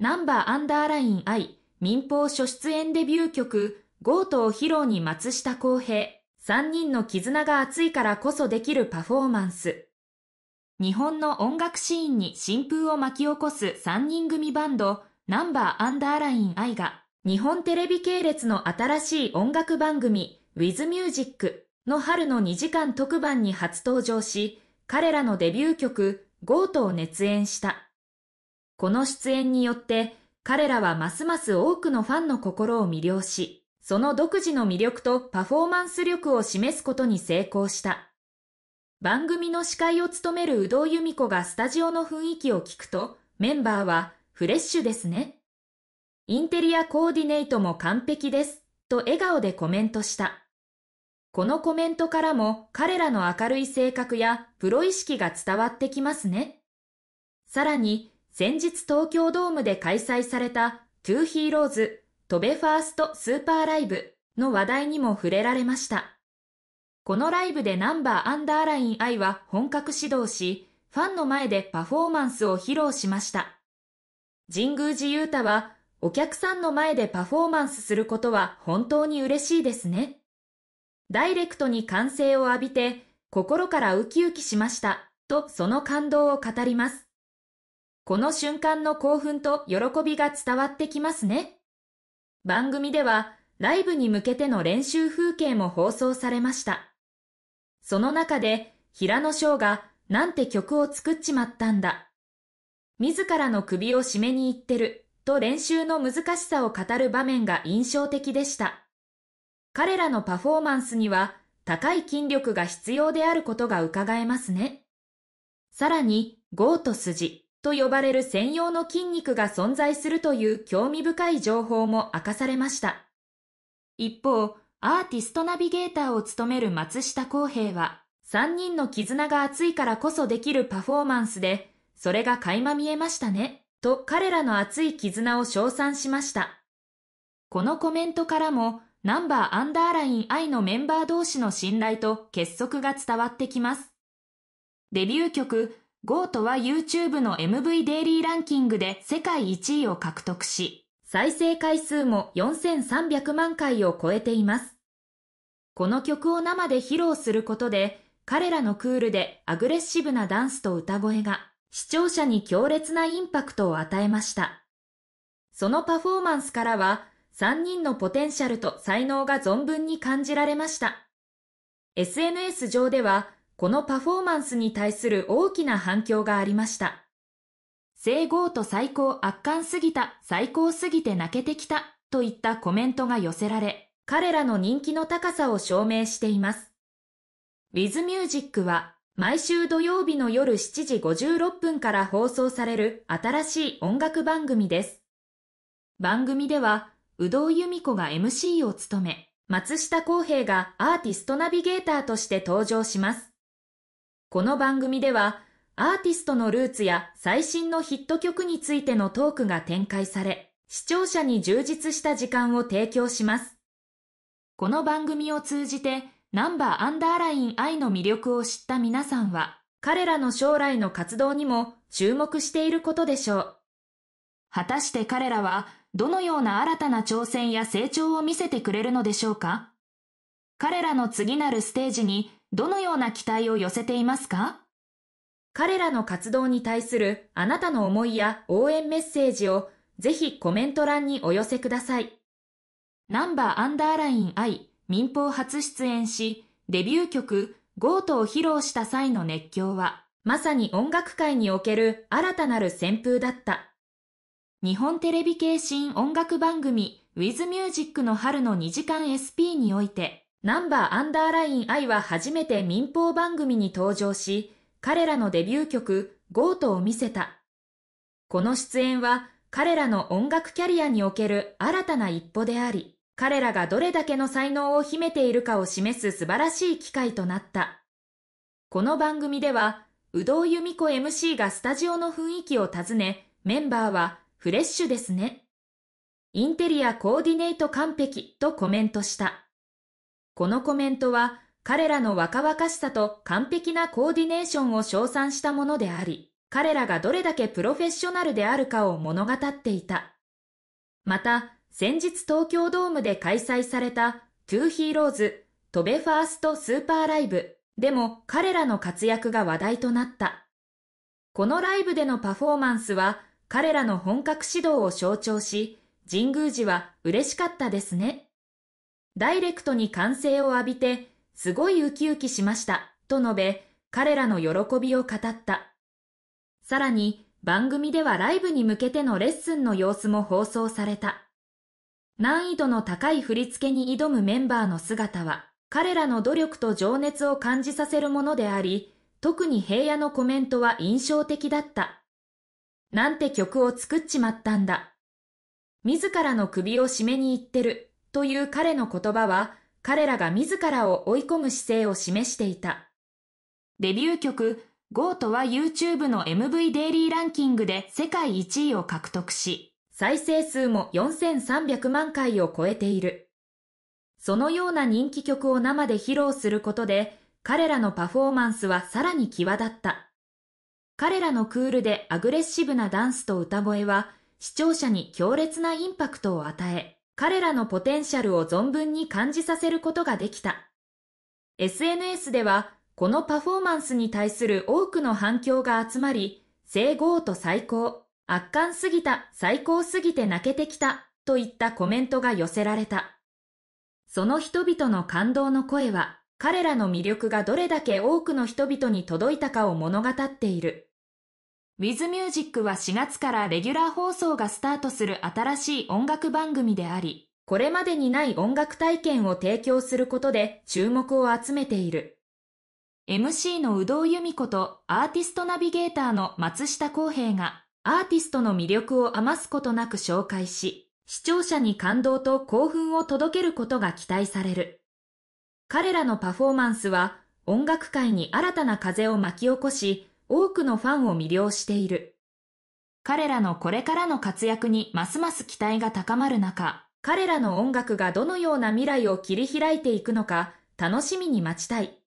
ナンバーアンダーライン I 民放初出演デビュー曲ゴートを披露に松下洸平3人の絆が熱いからこそできるパフォーマンス日本の音楽シーンに新風を巻き起こす3人組バンドナンバーアンダーライン I が日本テレビ系列の新しい音楽番組 WithMusic の春の2時間特番に初登場し彼らのデビュー曲ゴートを熱演したこの出演によって彼らはますます多くのファンの心を魅了し、その独自の魅力とパフォーマンス力を示すことに成功した。番組の司会を務める有働由美子がスタジオの雰囲気を聞くと、メンバーはフレッシュですね。インテリアコーディネートも完璧です。と笑顔でコメントした。このコメントからも彼らの明るい性格やプロ意識が伝わってきますね。さらに、先日東京ドームで開催された Two Heroes 飛べファーストスーパーライブの話題にも触れられました。このライブでナンバーアンダーラインアイは本格始動し、ファンの前でパフォーマンスを披露しました。神宮寺勇太は、お客さんの前でパフォーマンスすることは本当に嬉しいですね。ダイレクトに歓声を浴びて、心からウキウキしました、とその感動を語ります。この瞬間の興奮と喜びが伝わってきますね。番組では、ライブに向けての練習風景も放送されました。その中で、平野翔が、なんて曲を作っちまったんだ。自らの首を締めに行ってる、と練習の難しさを語る場面が印象的でした。彼らのパフォーマンスには、高い筋力が必要であることが伺えますね。さらに、ゴート筋。と呼ばれる専用の筋肉が存在するという興味深い情報も明かされました。一方、アーティストナビゲーターを務める松下洸平は、3人の絆が厚いからこそできるパフォーマンスで、それが垣間見えましたね、と彼らの熱い絆を称賛しました。このコメントからも、ナンバーアンダーライン I のメンバー同士の信頼と結束が伝わってきます。デビュー曲、ゴートは YouTube の MV デイリーランキングで世界1位を獲得し、再生回数も4300万回を超えています。この曲を生で披露することで、彼らのクールでアグレッシブなダンスと歌声が、視聴者に強烈なインパクトを与えました。そのパフォーマンスからは、3人のポテンシャルと才能が存分に感じられました。SNS 上では、このパフォーマンスに対する大きな反響がありました。整合と最高圧巻すぎた、最高すぎて泣けてきた、といったコメントが寄せられ、彼らの人気の高さを証明しています。w i ズミ m u s i c は、毎週土曜日の夜7時56分から放送される新しい音楽番組です。番組では、宇藤由美子が MC を務め、松下洸平がアーティストナビゲーターとして登場します。この番組ではアーティストのルーツや最新のヒット曲についてのトークが展開され、視聴者に充実した時間を提供します。この番組を通じて、ナンバーアンダーライン I の魅力を知った皆さんは、彼らの将来の活動にも注目していることでしょう。果たして彼らは、どのような新たな挑戦や成長を見せてくれるのでしょうか彼らの次なるステージにどのような期待を寄せていますか彼らの活動に対するあなたの思いや応援メッセージをぜひコメント欄にお寄せください。ナンバーアンダーライン I 民放初出演し、デビュー曲ゴートを披露した際の熱狂は、まさに音楽界における新たなる旋風だった。日本テレビ系新音楽番組 WithMusic の春の2時間 SP において、ナンバーアンダーライン I は初めて民放番組に登場し、彼らのデビュー曲、ゴートを見せた。この出演は彼らの音楽キャリアにおける新たな一歩であり、彼らがどれだけの才能を秘めているかを示す素晴らしい機会となった。この番組では、有働由美子 MC がスタジオの雰囲気を尋ね、メンバーはフレッシュですね。インテリアコーディネート完璧とコメントした。このコメントは彼らの若々しさと完璧なコーディネーションを称賛したものであり、彼らがどれだけプロフェッショナルであるかを物語っていた。また、先日東京ドームで開催された t o Heroes トベファーストスーパーライブでも彼らの活躍が話題となった。このライブでのパフォーマンスは彼らの本格指導を象徴し、神宮寺は嬉しかったですね。ダイレクトに歓声を浴びて、すごいウキウキしました、と述べ、彼らの喜びを語った。さらに、番組ではライブに向けてのレッスンの様子も放送された。難易度の高い振り付けに挑むメンバーの姿は、彼らの努力と情熱を感じさせるものであり、特に平野のコメントは印象的だった。なんて曲を作っちまったんだ。自らの首を絞めに行ってる、という彼の言葉は、彼らが自らを追い込む姿勢を示していた。デビュー曲、ゴートは YouTube の MV デイリーランキングで世界1位を獲得し、再生数も4300万回を超えている。そのような人気曲を生で披露することで、彼らのパフォーマンスはさらに際立った。彼らのクールでアグレッシブなダンスと歌声は、視聴者に強烈なインパクトを与え、彼らのポテンシャルを存分に感じさせることができた。SNS では、このパフォーマンスに対する多くの反響が集まり、聖豪と最高、圧巻すぎた、最高すぎて泣けてきた、といったコメントが寄せられた。その人々の感動の声は、彼らの魅力がどれだけ多くの人々に届いたかを物語っている。WithMusic は4月からレギュラー放送がスタートする新しい音楽番組であり、これまでにない音楽体験を提供することで注目を集めている。MC の宇藤由美子とアーティストナビゲーターの松下洸平がアーティストの魅力を余すことなく紹介し、視聴者に感動と興奮を届けることが期待される。彼らのパフォーマンスは音楽界に新たな風を巻き起こし、多くのファンを魅了している。彼らのこれからの活躍にますます期待が高まる中、彼らの音楽がどのような未来を切り開いていくのか楽しみに待ちたい。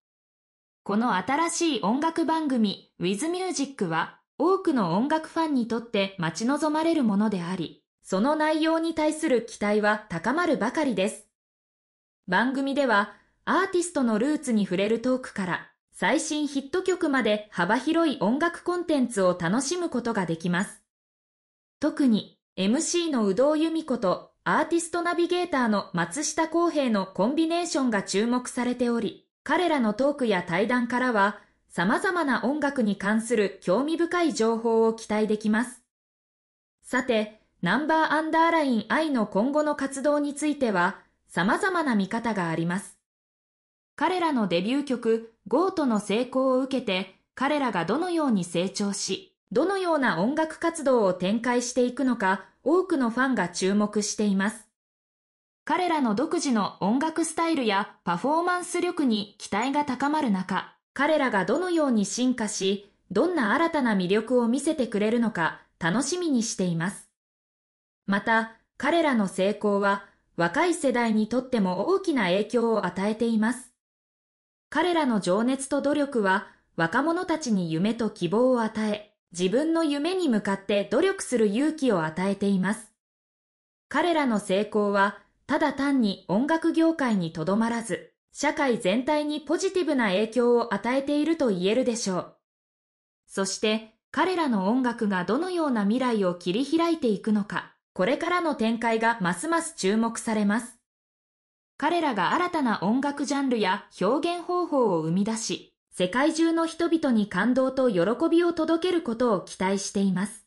この新しい音楽番組 WithMusic は多くの音楽ファンにとって待ち望まれるものであり、その内容に対する期待は高まるばかりです。番組ではアーティストのルーツに触れるトークから最新ヒット曲まで幅広い音楽コンテンツを楽しむことができます。特に MC の有働由美子とアーティストナビゲーターの松下洸平のコンビネーションが注目されており、彼らのトークや対談からは様々な音楽に関する興味深い情報を期待できます。さて、ナンバーアンダーライン I の今後の活動については様々な見方があります。彼らのデビュー曲「GOAT」の成功を受けて彼らがどのように成長しどのような音楽活動を展開していくのか多くのファンが注目しています彼らの独自の音楽スタイルやパフォーマンス力に期待が高まる中彼らがどのように進化しどんな新たな魅力を見せてくれるのか楽しみにしていますまた彼らの成功は若い世代にとっても大きな影響を与えています彼らの情熱と努力は若者たちに夢と希望を与え、自分の夢に向かって努力する勇気を与えています。彼らの成功は、ただ単に音楽業界にとどまらず、社会全体にポジティブな影響を与えていると言えるでしょう。そして、彼らの音楽がどのような未来を切り開いていくのか、これからの展開がますます注目されます。彼らが新たな音楽ジャンルや表現方法を生み出し、世界中の人々に感動と喜びを届けることを期待しています。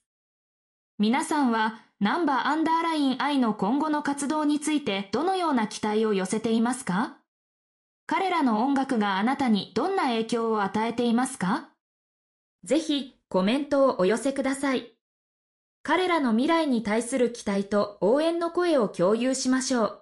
皆さんは、ナンバーアンダーライン愛の今後の活動についてどのような期待を寄せていますか彼らの音楽があなたにどんな影響を与えていますかぜひコメントをお寄せください。彼らの未来に対する期待と応援の声を共有しましょう。